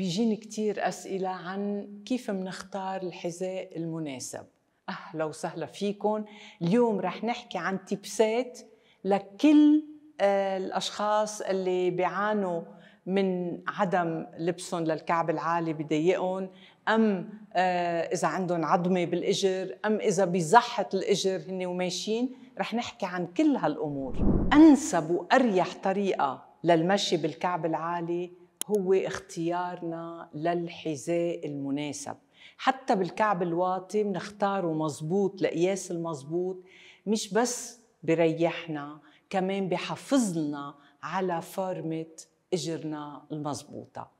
بيجيني كتير أسئلة عن كيف منختار الحذاء المناسب أهلا وسهلا فيكم اليوم رح نحكي عن تبسات لكل آه، الأشخاص اللي بيعانوا من عدم لبسهم للكعب العالي بضيقهم أم آه، إذا عندهم عظمة بالإجر أم إذا بزحت الإجر هن وماشيين رح نحكي عن كل هالأمور أنسب وأريح طريقة للمشي بالكعب العالي هو اختيارنا للحذاء المناسب حتى بالكعب الواطي بنختاره مزبوط لقياس المزبوط مش بس بريحنا كمان بحفظنا على فورمة اجرنا المزبوطة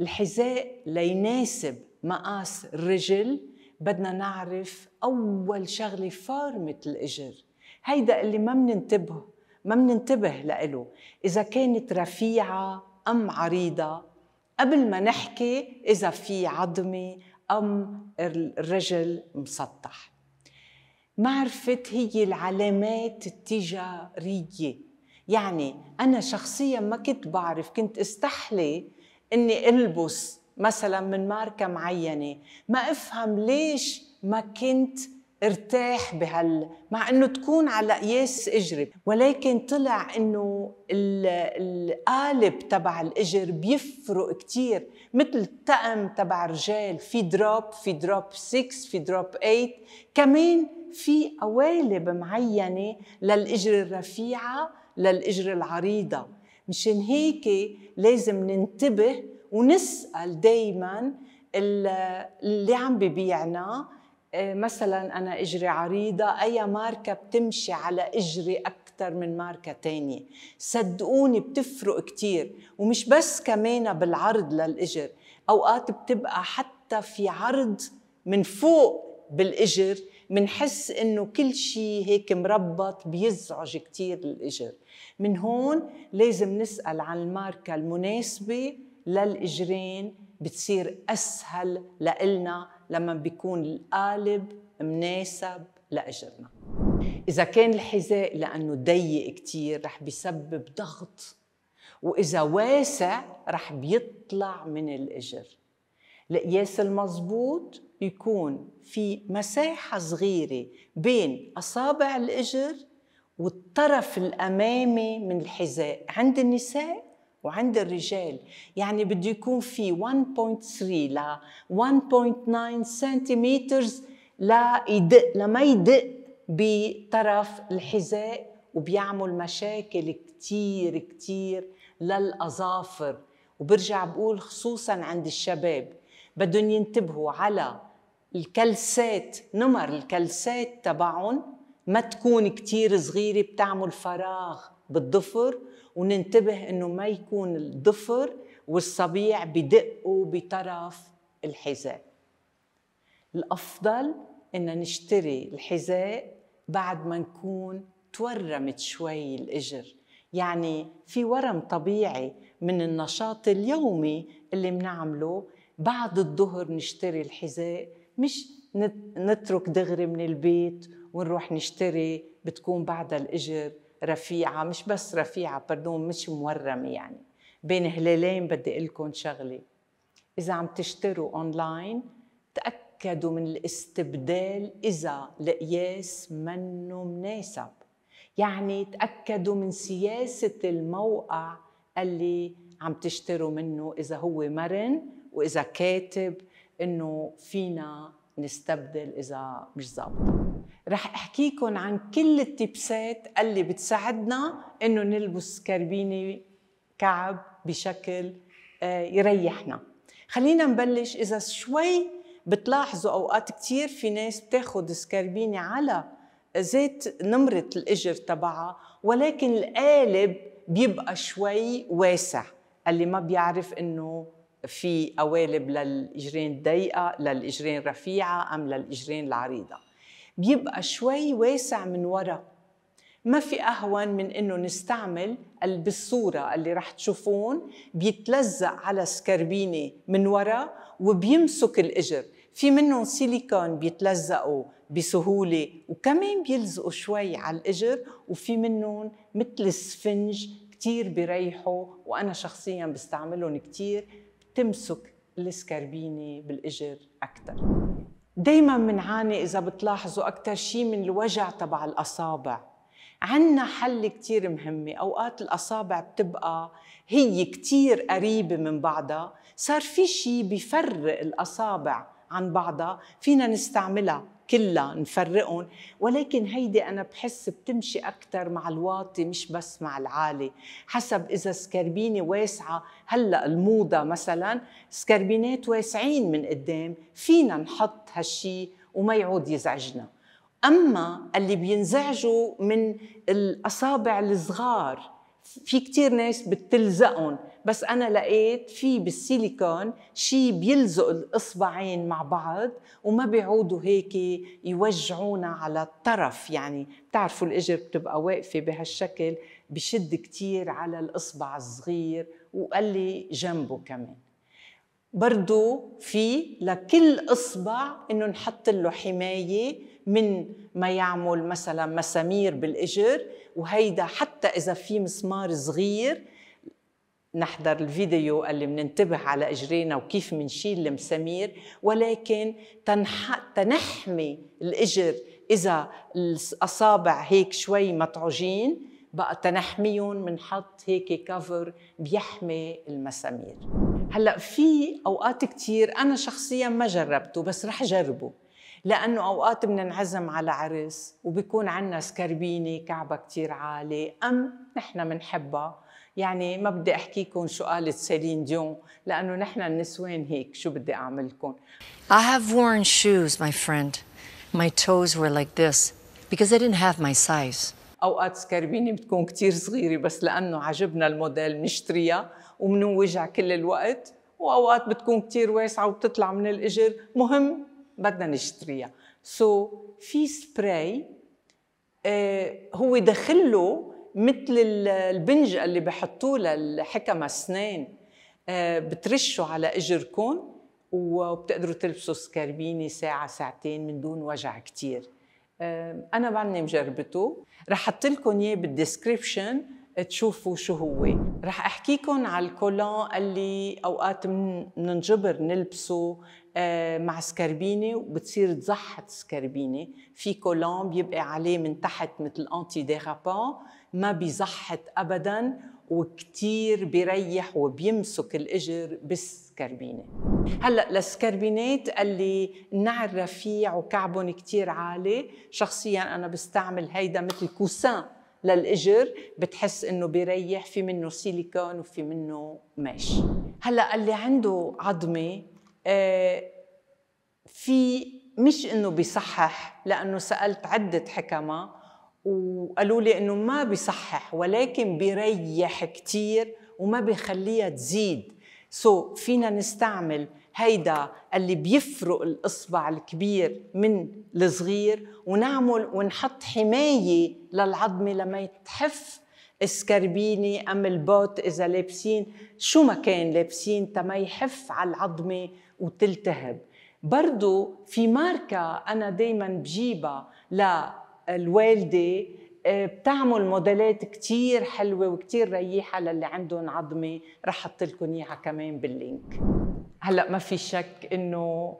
الحذاء ليناسب مقاس الرجل بدنا نعرف أول شغلة فورمة الإجر هيدا اللي ما مننتبه ما مننتبه لإله إذا كانت رفيعة أم عريضة قبل ما نحكي إذا في عظمة أم الرجل مسطح معرفة هي العلامات التجارية يعني أنا شخصيا ما كنت بعرف كنت استحلي أني ألبس مثلا من ماركة معينة ما أفهم ليش ما كنت ارتاح بهال مع انه تكون على قياس اجري ولكن طلع انه القالب تبع الاجر بيفرق كثير مثل التقم تبع الرجال في دروب في دروب 6 في دروب 8 كمان في قوالب معينه للاجر الرفيعه للاجر العريضه مشان هيك لازم ننتبه ونسال دائما اللي عم ببيعنا إيه، مثلا أنا إجري عريضة أي ماركة بتمشي على إجري أكثر من ماركة تانية صدقوني بتفرق كثير ومش بس كمان بالعرض للإجر أوقات بتبقى حتى في عرض من فوق بالإجر منحس انه كل شيء هيك مربط بيزعج كثير الاجر من هون لازم نسال عن الماركه المناسبه للاجرين بتصير أسهل لإلنا لما بيكون القالب مناسب لأجرنا إذا كان الحذاء لأنه ضيق كتير رح بيسبب ضغط وإذا واسع رح بيطلع من الإجر القياس المضبوط يكون في مساحة صغيرة بين أصابع الإجر والطرف الأمامي من الحذاء عند النساء وعند الرجال يعني بده يكون في 1.3 ل 1.9 سنتيمتر لا يدق لما يدق بطرف الحذاء وبيعمل مشاكل كتير كتير للأظافر وبرجع بقول خصوصا عند الشباب بدهم ينتبهوا على الكلسات نمر الكلسات تبعهم ما تكون كتير صغيرة بتعمل فراغ بالضفر وننتبه انه ما يكون الضفر والصبيع بدقوا بطرف الحذاء الافضل ان نشتري الحذاء بعد ما نكون تورمت شوي الاجر يعني في ورم طبيعي من النشاط اليومي اللي بنعمله بعد الظهر نشتري الحذاء مش نترك دغري من البيت ونروح نشتري بتكون بعدها الاجر رفيعه مش بس رفيعه بردون مش مورمه يعني بين هلالين بدي اقول لكم شغله اذا عم تشتروا اونلاين تاكدوا من الاستبدال اذا القياس منه مناسب يعني تاكدوا من سياسه الموقع اللي عم تشتروا منه اذا هو مرن واذا كاتب انه فينا نستبدل اذا مش ظابطه رح احكيكم عن كل التبسات اللي بتساعدنا انه نلبس كربيني كعب بشكل آه، يريحنا خلينا نبلش اذا شوي بتلاحظوا اوقات كثير في ناس بتاخذ سكربينه على زيت نمرة الإجر تبعها ولكن القالب بيبقى شوي واسع اللي ما بيعرف إنه في قوالب للاجرين الضيقه للاجرين الرفيعه ام للاجرين العريضه بيبقى شوي واسع من ورا ما في اهون من انه نستعمل بالصوره اللي رح تشوفون بيتلزق على سكربينه من ورا وبيمسك الاجر في منهم سيليكون بيتلزقوا بسهوله وكمان بيلزقوا شوي على الاجر وفي منهم مثل السفنج كتير بيريحوا وانا شخصيا بستعملهم كتير تمسك السكربيني بالاجر اكثر دايما بنعاني اذا بتلاحظوا اكثر شيء من الوجع تبع الاصابع عندنا حل كثير مهمة أوقات الأصابع بتبقى هي كثير قريبة من بعضها صار في شيء بيفرق الأصابع عن بعضها فينا نستعملها كلها نفرقهم ولكن هيدي أنا بحس بتمشي أكثر مع الواطي مش بس مع العالي حسب إذا سكربينة واسعة هلأ الموضة مثلا سكربينات واسعين من قدام فينا نحط هالشي وما يعود يزعجنا أما اللي بينزعجوا من الأصابع الصغار في كتير ناس بتلزقهم بس انا لقيت في بالسيليكون شيء بيلزق الاصبعين مع بعض وما بيعودوا هيك يوجعونا على الطرف يعني بتعرفوا الاجر بتبقى واقفه بهالشكل بشد كتير على الاصبع الصغير وقال لي جنبه كمان برضو في لكل اصبع انه نحط له حمايه من ما يعمل مثلا مسامير بالاجر وهيدا حتى اذا في مسمار صغير نحضر الفيديو اللي مننتبه على اجرينا وكيف منشيل المسامير ولكن تنح... تنحمي الاجر اذا الاصابع هيك شوي مطعوجين بقى تنحميهم بنحط هيك كفر بيحمي المسامير هلا في اوقات كثير انا شخصيا ما جربته بس رح جربه لانه اوقات بننعزم على عرس وبكون عندنا سكربينه كعبه كثير عالي ام نحن بنحبها يعني ما بدي احكيكم شو قالت سيلين ديون لانه نحن النسوان هيك شو بدي اعملكم I have worn shoes my friend my toes were like this because I didn't have my size اوقات سكربيني بتكون كثير صغيره بس لانه عجبنا الموديل بنشتريها وبنوجع كل الوقت واوقات بتكون كثير واسعه وبتطلع من الاجر مهم بدنا نشتريها سو so, في سبراي آه هو دخله مثل البنج اللي بحطوه للحكم اسنان آه، بترشوا على اجركم وبتقدروا تلبسوا سكربيني ساعه ساعتين من دون وجع كثير انا بعدني مجربته رح احط لكم اياه بالديسكربشن تشوفوا شو هو رح احكيكم على الكولان اللي اوقات بننجبر نلبسه آه، مع سكربينه وبتصير تزحت سكربينه في كولان بيبقى عليه من تحت مثل انتي ديرابان ما بيزحت ابدا وكتير بيريح وبيمسك الاجر بالسكربينه هلا السكربينات اللي النعل رفيع وكعبهم كتير عالي شخصيا انا بستعمل هيدا مثل كوسان للاجر بتحس انه بيريح في منه سيليكون وفي منه ماش هلا اللي عنده عظمه آه، في مش انه بيصحح لانه سالت عده حكمه وقالوا لي انه ما بيصحح ولكن بيريح كثير وما بيخليها تزيد سو so, فينا نستعمل هيدا اللي بيفرق الاصبع الكبير من الصغير ونعمل ونحط حمايه للعظمه لما يتحف اسكربيني ام البوت اذا لابسين شو ما كان لابسين تما يحف على العظمه وتلتهب برضو في ماركه انا دايما بجيبها الوالده آه، بتعمل موديلات كتير حلوه وكتير ريحه للي عندهم عظمه رح احط لكم اياها كمان باللينك هلا ما في شك انه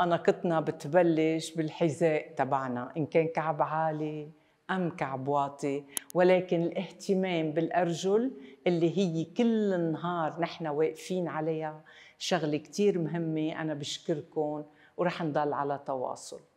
اناقتنا بتبلش بالحذاء تبعنا ان كان كعب عالي ام كعب واطي ولكن الاهتمام بالارجل اللي هي كل النهار نحن واقفين عليها شغله كتير مهمه انا بشكركم ورح نضل على تواصل